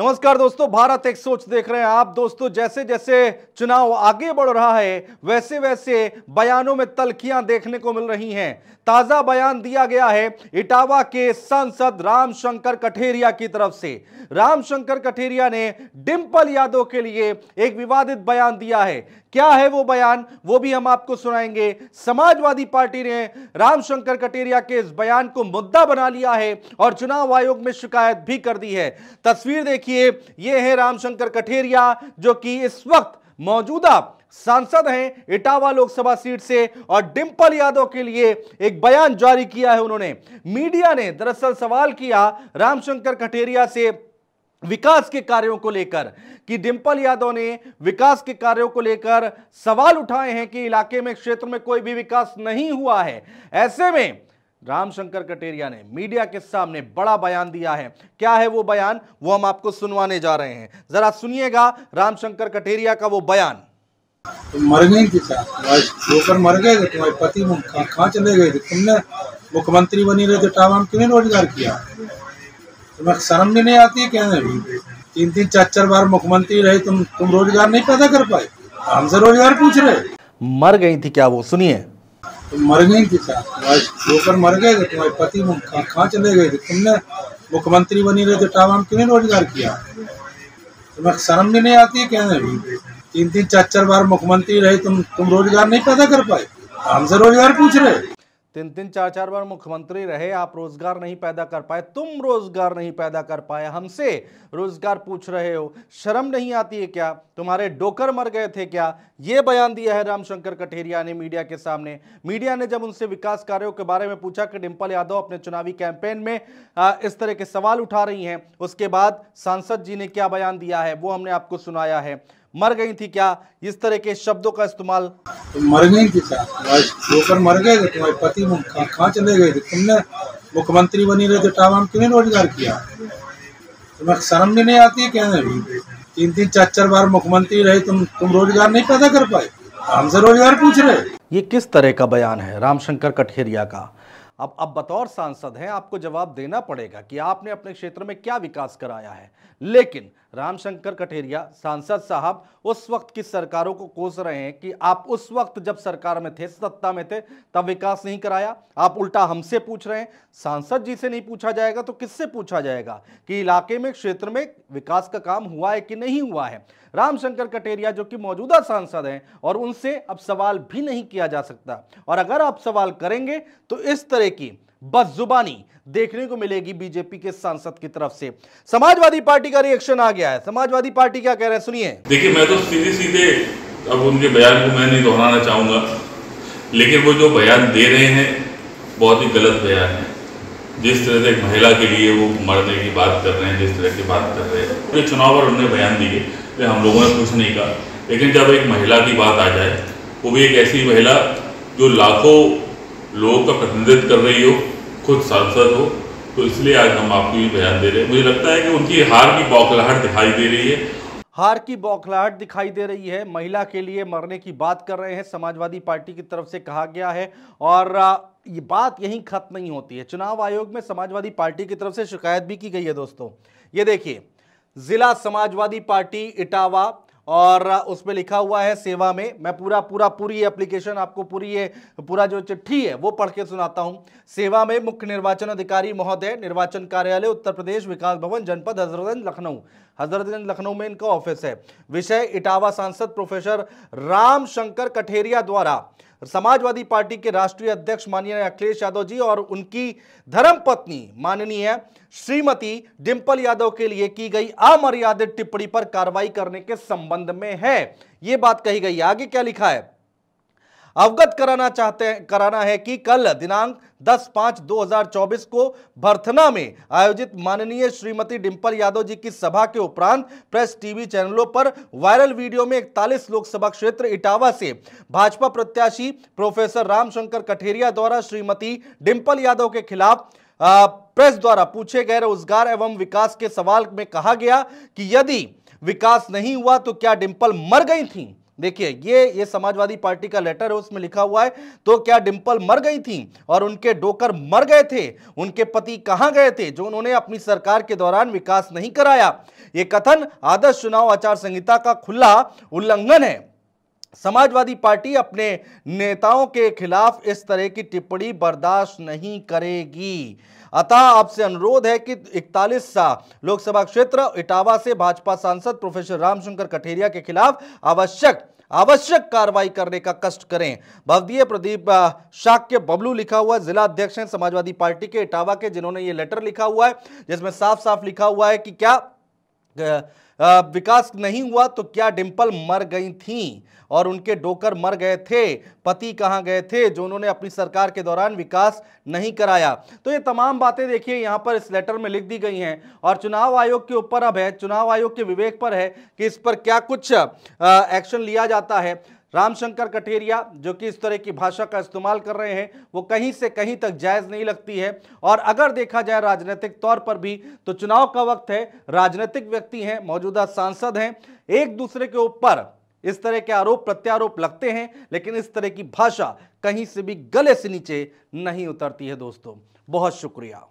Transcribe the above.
नमस्कार दोस्तों भारत एक सोच देख रहे हैं आप दोस्तों जैसे जैसे चुनाव आगे बढ़ रहा है वैसे वैसे बयानों में तलखियां देखने को मिल रही हैं ताजा बयान दिया गया है इटावा के सांसद रामशंकर कठेरिया की तरफ से रामशंकर कठेरिया ने डिंपल यादव के लिए एक विवादित बयान दिया है क्या है वो बयान वो भी हम आपको सुनाएंगे समाजवादी पार्टी ने रामशंकर कटेरिया के इस बयान को मुद्दा बना लिया है और चुनाव आयोग में शिकायत भी कर दी है तस्वीर देखिए देखिए ये है रामशंकर कठेरिया जो कि इस वक्त मौजूदा सांसद हैं इटावा लोकसभा सीट से और डिंपल यादव के लिए एक बयान जारी किया है उन्होंने मीडिया ने दरअसल सवाल किया रामशंकर कठेरिया से विकास के कार्यों को लेकर कि डिंपल यादव ने विकास के कार्यों को लेकर सवाल उठाए हैं कि इलाके में क्षेत्र में कोई भी विकास नहीं हुआ है ऐसे में रामशंकर कटेरिया ने मीडिया के सामने बड़ा बयान दिया है क्या है वो बयान वो हम आपको सुनवाने जा रहे हैं जरा सुनिएगा रामशंकर कटेरिया का वो बयान तो मर गई थी होकर मर गए तुम्हारे तो पति कहाँ चले गए थे तुमने मुख्यमंत्री बनी रहे थे क्यों रोजगार किया तुम्हें शर्म भी नहीं आती है तीन तीन चार चार बार मुख्यमंत्री रहे तुम तुम रोजगार नहीं पैदा कर पाए हमसे रोजगार पूछ रहे मर गई थी क्या वो सुनिए तुम तो मर गई थी तुम्हारे होकर मर गए थे तुम्हारे पति कहाँ चले गए थे तुमने मुख्यमंत्री बनी रहे थे टावाम क्यों नहीं रोजगार किया तुम्हें शर्म भी नहीं आती है कहने भी तीन तीन चार चार बार मुख्यमंत्री रहे तुम तुम रोजगार नहीं पैदा कर पाए हमसे रोजगार पूछ रहे तीन तीन चार चार बार मुख्यमंत्री रहे आप रोजगार नहीं पैदा कर पाए तुम रोजगार नहीं पैदा कर पाए हमसे रोजगार पूछ रहे हो शर्म नहीं आती है क्या तुम्हारे डोकर मर गए थे क्या ये बयान दिया है रामशंकर कठेरिया ने मीडिया के सामने मीडिया ने जब उनसे विकास कार्यों के बारे में पूछा कि डिम्पल यादव अपने चुनावी कैंपेन में इस तरह के सवाल उठा रही हैं उसके बाद सांसद जी ने क्या बयान दिया है वो हमने आपको सुनाया है मर गई थी क्या इस तरह के शब्दों का इस्तेमाल तो मर गई थी क्या मर गए तुम्हारे पति कहाँ चले गए थे तुमने मुख्यमंत्री बनी रहे थे टावा क्यों रोजगार किया तुम्हें शर्म भी नहीं आती है कहने भी तीन तीन चार चार बार मुख्यमंत्री रहे तुम तुम रोजगार नहीं पैदा कर पाए हमसे रोजगार पूछ रहे ये किस तरह का बयान है रामशंकर कठेरिया का अब अब बतौर सांसद हैं आपको जवाब देना पड़ेगा कि आपने अपने क्षेत्र में क्या विकास कराया है लेकिन रामशंकर कटेरिया सांसद साहब उस वक्त की सरकारों को कोस रहे हैं कि आप उस वक्त जब सरकार में थे सत्ता में थे तब विकास नहीं कराया आप उल्टा हमसे पूछ रहे हैं सांसद जी से नहीं पूछा जाएगा तो किससे पूछा जाएगा कि इलाके में क्षेत्र में विकास का काम हुआ है कि नहीं हुआ है रामशंकर कटेरिया जो कि मौजूदा सांसद हैं और उनसे अब सवाल भी नहीं किया जा सकता और अगर आप सवाल करेंगे तो इस तरह की बदजुबानी देखने को मिलेगी बीजेपी के सांसद की तरफ से समाजवादी पार्टी का रिएक्शन आ गया है समाजवादी पार्टी क्या कह रहे हैं सुनिए देखिए मैं तो सीधे सीधे अब उनके बयान को मैं नहीं दोहराना चाहूंगा लेकिन वो जो बयान दे रहे हैं बहुत ही गलत बयान है जिस तरह से महिला के लिए वो मरने की बात कर रहे हैं जिस तरह की बात कर रहे हैं तो चुनाव पर उन्होंने बयान दिए तो हम लोगों ने कुछ नहीं कहा लेकिन जब एक महिला की बात आ जाए वो भी एक ऐसी महिला जो लाखों लोगों तो का प्रतिनिधित्व कर रही हो खुद सांसद हो तो इसलिए आज हम आपको ये बयान दे रहे हैं मुझे लगता है कि उनकी हार की बौखलाहट दिखाई दे रही है हार की बौखलाहट दिखाई दे रही है महिला के लिए मरने की बात कर रहे हैं समाजवादी पार्टी की तरफ से कहा गया है और ये बात यहीं खत्म नहीं होती है चुनाव आयोग में समाजवादी पार्टी की तरफ से शिकायत भी की गई है दोस्तों ये देखिए जिला समाजवादी पार्टी इटावा और उसमें लिखा हुआ है सेवा में मैं पूरा पूरा पूरी एप्लीकेशन आपको पूरी ये पूरा जो चिट्ठी है वो पढ़ के सुनाता हूँ सेवा में मुख्य निर्वाचन अधिकारी महोदय निर्वाचन कार्यालय उत्तर प्रदेश विकास भवन जनपद हजरतगंज लखनऊ हजरतगंज लखनऊ में इनका ऑफिस है विषय इटावा सांसद प्रोफेसर राम शंकर कठेरिया द्वारा समाजवादी पार्टी के राष्ट्रीय अध्यक्ष माननीय अखिलेश यादव जी और उनकी धर्म पत्नी माननीय श्रीमती डिंपल यादव के लिए की गई अमर्यादित टिप्पणी पर कार्रवाई करने के संबंध में है यह बात कही गई आगे क्या लिखा है अवगत कराना चाहते कराना है कि कल दिनांक 10 पांच 2024 को भर्थना में आयोजित माननीय श्रीमती डिंपल यादव जी की सभा के उपरांत प्रेस टीवी चैनलों पर वायरल वीडियो में इकतालीस लोकसभा क्षेत्र इटावा से भाजपा प्रत्याशी प्रोफेसर रामशंकर कठेरिया द्वारा श्रीमती डिंपल यादव के खिलाफ प्रेस द्वारा पूछे गए रोजगार एवं विकास के सवाल में कहा गया कि यदि विकास नहीं हुआ तो क्या डिंपल मर गई थी देखिए ये ये समाजवादी पार्टी का लेटर है उसमें लिखा हुआ है तो क्या डिंपल मर गई थी और उनके डोकर मर गए थे उनके पति कहां गए थे जो उन्होंने अपनी सरकार के दौरान विकास नहीं कराया ये कथन आदर्श चुनाव आचार संहिता का खुला उल्लंघन है समाजवादी पार्टी अपने नेताओं के खिलाफ इस तरह की टिप्पणी बर्दाश्त नहीं करेगी अतः आपसे अनुरोध है कि इकतालीस सा लोकसभा क्षेत्र इटावा से भाजपा सांसद प्रोफेसर रामशंकर कठेरिया के खिलाफ आवश्यक आवश्यक कार्रवाई करने का कष्ट करें भवदीय प्रदीप शाक्य बबलू लिखा हुआ है जिला अध्यक्ष हैं समाजवादी पार्टी के इटावा के जिन्होंने ये लेटर लिखा हुआ है जिसमें साफ साफ लिखा हुआ है कि क्या विकास नहीं हुआ तो क्या डिंपल मर गई थी और उनके डोकर मर गए थे पति कहाँ गए थे जो उन्होंने अपनी सरकार के दौरान विकास नहीं कराया तो ये तमाम बातें देखिए यहाँ पर इस लेटर में लिख दी गई हैं और चुनाव आयोग के ऊपर अब है चुनाव आयोग के विवेक पर है कि इस पर क्या कुछ एक्शन लिया जाता है रामशंकर कठेरिया जो कि इस तरह की भाषा का इस्तेमाल कर रहे हैं वो कहीं से कहीं तक जायज़ नहीं लगती है और अगर देखा जाए राजनीतिक तौर पर भी तो चुनाव का वक्त है राजनीतिक व्यक्ति हैं मौजूदा सांसद हैं एक दूसरे के ऊपर इस तरह के आरोप प्रत्यारोप लगते हैं लेकिन इस तरह की भाषा कहीं से भी गले से नीचे नहीं उतरती है दोस्तों बहुत शुक्रिया